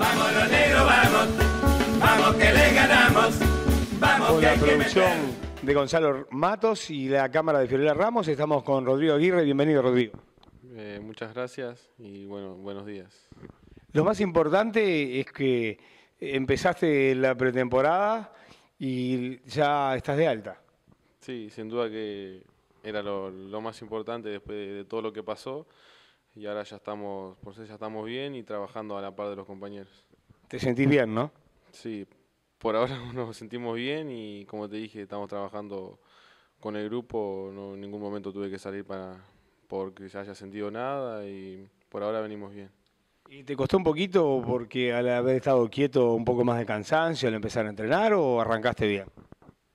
Vamos los negros, vamos. Vamos que le ganamos. Vamos con que la producción de Gonzalo Matos y la cámara de Fiorella Ramos. Estamos con Rodrigo Aguirre. Bienvenido, Rodrigo. Eh, muchas gracias y bueno, buenos días. Lo más importante es que empezaste la pretemporada y ya estás de alta. Sí, sin duda que era lo, más importante después de, todo lo que pasó y ahora ya estamos, por ser ya estamos bien y trabajando a la par de los compañeros. ¿Te sentís bien, no? Sí, por ahora nos sentimos bien y como te dije, estamos trabajando con el grupo, no, en ningún momento tuve que salir para porque se haya sentido nada y por ahora venimos bien. ¿Y te costó un poquito porque al haber estado quieto un poco más de cansancio al empezar a entrenar o arrancaste bien?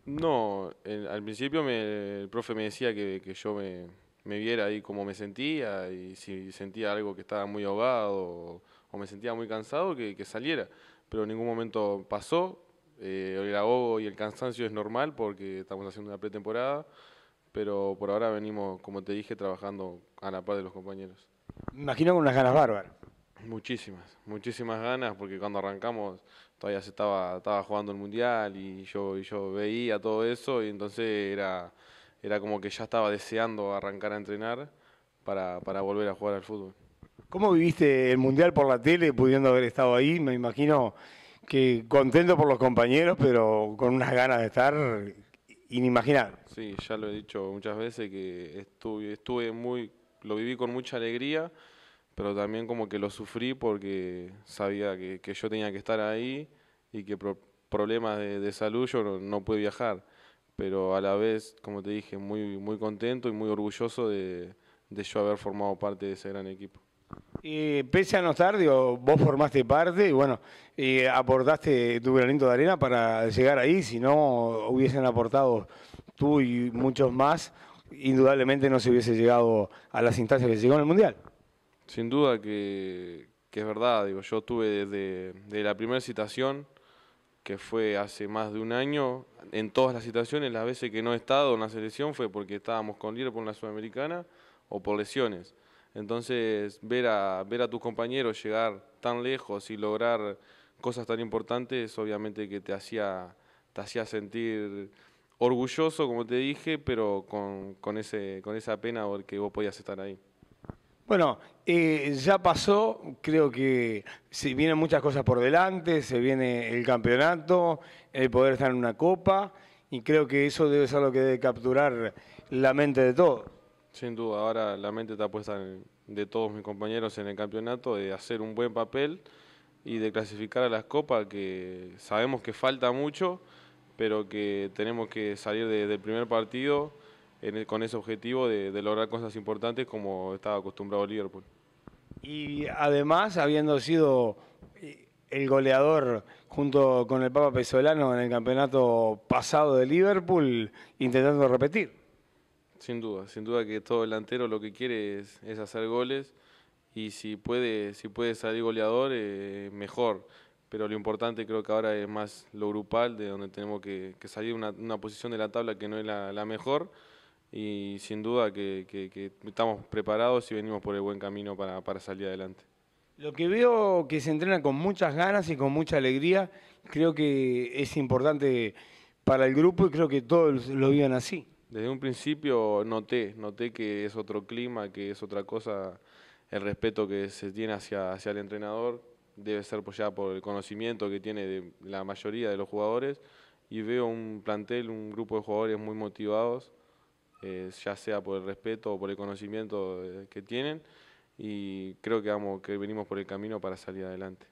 No, al principio el profe me decía que, que yo me, me viera ahí cómo me sentía y si sentía algo que estaba muy ahogado o, me sentía muy cansado, que, que, saliera. Pero en ningún momento pasó. Eh, el ahogo y el cansancio es normal porque estamos haciendo una pretemporada, pero por ahora venimos, como te dije, trabajando a la par de los compañeros. Imagino con unas ganas bárbaras. Muchísimas, muchísimas ganas, porque cuando arrancamos todavía se estaba, estaba jugando el mundial y yo, y yo veía todo eso, y entonces era era como que ya estaba deseando arrancar a entrenar para, volver a jugar al fútbol. ¿Cómo viviste el Mundial por la tele, pudiendo haber estado ahí? Me imagino que contento por los compañeros, pero con unas ganas de estar inimaginables. Sí, ya lo he dicho muchas veces que estuve, muy, lo viví con mucha alegría, pero también como que lo sufrí porque sabía que, yo tenía que estar ahí y que por problemas de, salud yo no pude viajar pero a la vez, como te dije, muy, muy contento y muy orgulloso de, de yo haber formado parte de ese gran equipo. Y pese a no estar, digo, vos formaste parte y bueno, aportaste tu granito de arena para llegar ahí, si no hubiesen aportado tú y muchos más, indudablemente no se hubiese llegado a las instancias que se llegó en el Mundial. Sin duda que, que es verdad, digo, yo tuve desde, desde la primera citación que fue hace más de un año, en todas las situaciones, las veces que no he estado en la selección fue porque estábamos con Liverpool en la Sudamericana o por lesiones. Entonces, ver a, ver a tus compañeros llegar tan lejos y lograr cosas tan importantes, obviamente que te hacía, te hacía sentir orgulloso, como te dije, pero con, con, ese, con esa pena porque vos podías estar ahí. Bueno, eh, ya pasó, creo que se vienen muchas cosas por delante, se viene el campeonato, el poder estar en una copa, y creo que eso debe ser lo que debe capturar la mente de todos. Sin duda, ahora la mente está puesta en, de todos mis compañeros en el campeonato, de hacer un buen papel y de clasificar a las copas, que sabemos que falta mucho, pero que tenemos que salir del primer partido con ese objetivo de, lograr cosas importantes como estaba acostumbrado Liverpool. Y además, habiendo sido eh, el goleador junto con el Papa Pesolano en el campeonato pasado de Liverpool, intentando repetir. Sin duda, sin duda que todo delantero lo que quiere es, es hacer goles y si puede, si puede salir goleador, eh, mejor pero lo importante creo que ahora es más lo grupal, de donde tenemos que, salir una, una posición de la tabla que no es la mejor, y sin duda que, estamos preparados y venimos por el buen camino para, para salir adelante. Lo que veo que se entrena con muchas ganas y con mucha alegría, creo que es importante para el grupo y creo que todos lo viven así. Desde un principio noté, noté que es otro clima, que es otra cosa, el respeto que se tiene hacia, hacia el entrenador debe ser pues ya por el conocimiento que tiene de la mayoría de los jugadores y veo un plantel, un grupo de jugadores muy motivados eh, ya sea por el respeto o por el conocimiento eh, que tienen, y creo que, vamos, que venimos por el camino para salir adelante.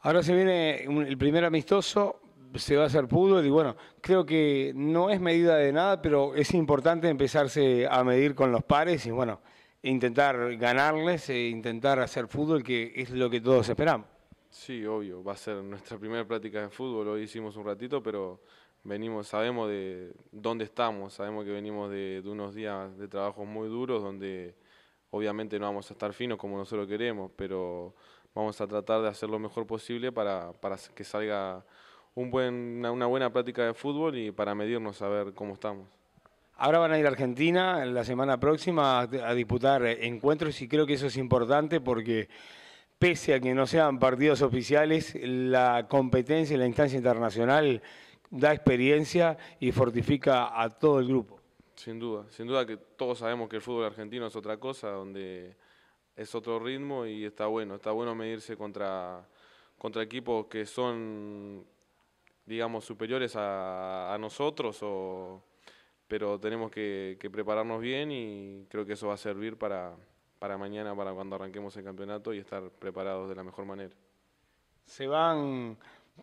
Ahora se viene el primer amistoso, se va a hacer fútbol y bueno, creo que no es medida de nada, pero es importante empezarse a medir con los pares y bueno, intentar ganarles e intentar hacer fútbol, que es lo que todos esperamos. Sí, obvio, va a ser nuestra primera práctica de fútbol, hoy hicimos un ratito, pero venimos, sabemos de dónde estamos, sabemos que venimos de, unos días de trabajos muy duros donde obviamente no vamos a estar finos como nosotros queremos, pero vamos a tratar de hacer lo mejor posible para, que salga un buen, una, buena práctica de fútbol y para medirnos a ver cómo estamos. Ahora van a ir a Argentina la semana próxima a, disputar encuentros y creo que eso es importante porque pese a que no sean partidos oficiales, la competencia y la instancia internacional da experiencia y fortifica a todo el grupo. Sin duda, sin duda que todos sabemos que el fútbol argentino es otra cosa, donde es otro ritmo y está bueno, está bueno medirse contra, contra equipos que son, digamos, superiores a, nosotros, pero tenemos que, prepararnos bien y creo que eso va a servir para, para mañana, para cuando arranquemos el campeonato y estar preparados de la mejor manera. Se van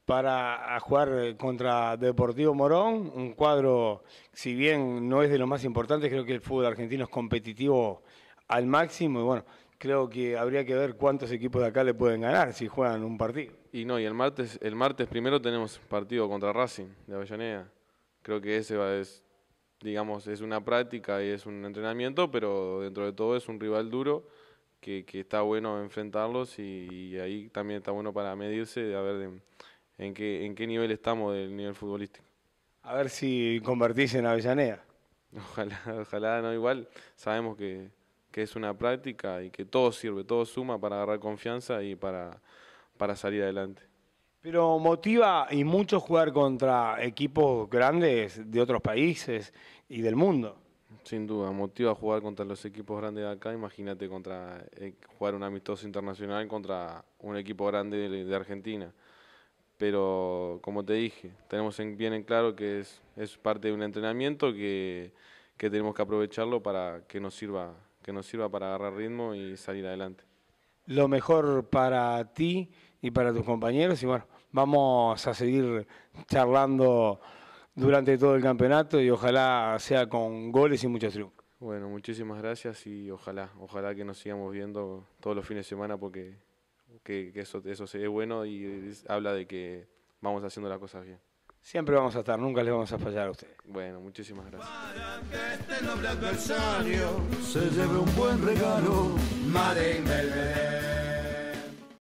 para jugar eh, contra Deportivo Morón, un cuadro, si bien no es de los más importantes, creo que el fútbol argentino es competitivo al máximo y bueno, creo que habría que ver cuántos equipos de acá le pueden ganar si juegan un partido. Y no, y el martes, el martes primero tenemos partido contra Racing de Avellaneda. Creo que ese es, digamos, es una práctica y es un entrenamiento, pero dentro de todo es un rival duro. Que, está bueno enfrentarlos y, ahí también está bueno para medirse, a ver de, en qué, en qué nivel estamos del nivel futbolístico. A ver si convertís en Avellaneda. Ojalá, ojalá no igual. Sabemos que, es una práctica y que todo sirve, todo suma para agarrar confianza y para, salir adelante. Pero motiva y mucho jugar contra equipos grandes de otros países y del mundo. Sin duda, motiva jugar contra los equipos grandes de acá. Imagínate contra eh, jugar un amistoso internacional contra un equipo grande de Argentina pero como te dije, tenemos bien en claro que es, es parte de un entrenamiento que, que, tenemos que aprovecharlo para que nos sirva, que nos sirva para agarrar ritmo y salir adelante. Lo mejor para ti y para tus compañeros, y bueno, vamos a seguir charlando durante todo el campeonato y ojalá sea con goles y muchos triunfos. Bueno, muchísimas gracias y ojalá, ojalá que nos sigamos viendo todos los fines de semana porque que, eso, eso se bueno y habla de que vamos haciendo las cosas bien. Siempre vamos a estar, nunca les vamos a fallar a ustedes. Bueno, muchísimas gracias. que este noble adversario se un buen regalo,